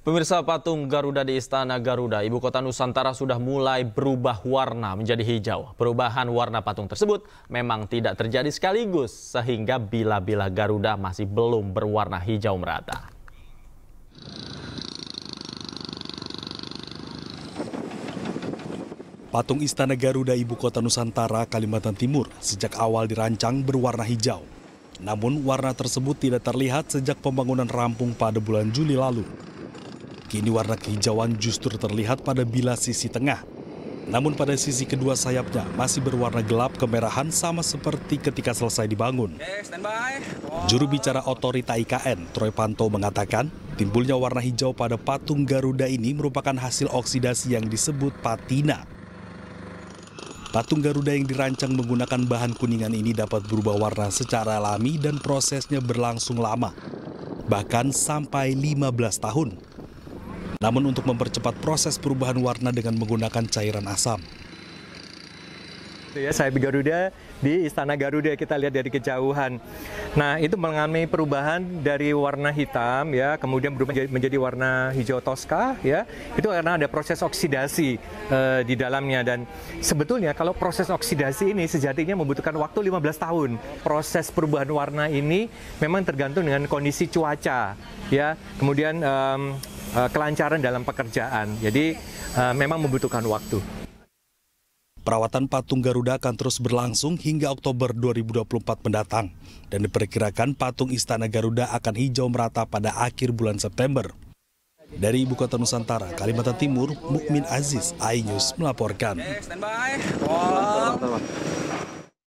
Pemirsa patung Garuda di Istana Garuda, ibu kota Nusantara sudah mulai berubah warna menjadi hijau. Perubahan warna patung tersebut memang tidak terjadi sekaligus, sehingga bila-bila Garuda masih belum berwarna hijau merata. Patung Istana Garuda Ibu Kota Nusantara, Kalimantan Timur sejak awal dirancang berwarna hijau. Namun warna tersebut tidak terlihat sejak pembangunan rampung pada bulan Juli lalu. Kini warna kehijauan justru terlihat pada bila sisi tengah. Namun pada sisi kedua sayapnya masih berwarna gelap kemerahan sama seperti ketika selesai dibangun. Juru bicara otorita IKN, Troy Panto mengatakan, timbulnya warna hijau pada patung Garuda ini merupakan hasil oksidasi yang disebut patina. Patung Garuda yang dirancang menggunakan bahan kuningan ini dapat berubah warna secara alami dan prosesnya berlangsung lama, bahkan sampai 15 tahun namun untuk mempercepat proses perubahan warna dengan menggunakan cairan asam. Ya, saya Garuda di Istana Garuda kita lihat dari kejauhan. Nah, itu mengalami perubahan dari warna hitam ya, kemudian berubah menjadi, menjadi warna hijau toska ya. Itu karena ada proses oksidasi uh, di dalamnya dan sebetulnya kalau proses oksidasi ini sejatinya membutuhkan waktu 15 tahun. Proses perubahan warna ini memang tergantung dengan kondisi cuaca ya. Kemudian um, Eh, kelancaran dalam pekerjaan. Jadi eh, memang membutuhkan waktu. Perawatan patung Garuda akan terus berlangsung hingga Oktober 2024 mendatang dan diperkirakan patung Istana Garuda akan hijau merata pada akhir bulan September. Dari Ibu Kota Nusantara, Kalimantan Timur, Mukmin Aziz, iNews melaporkan.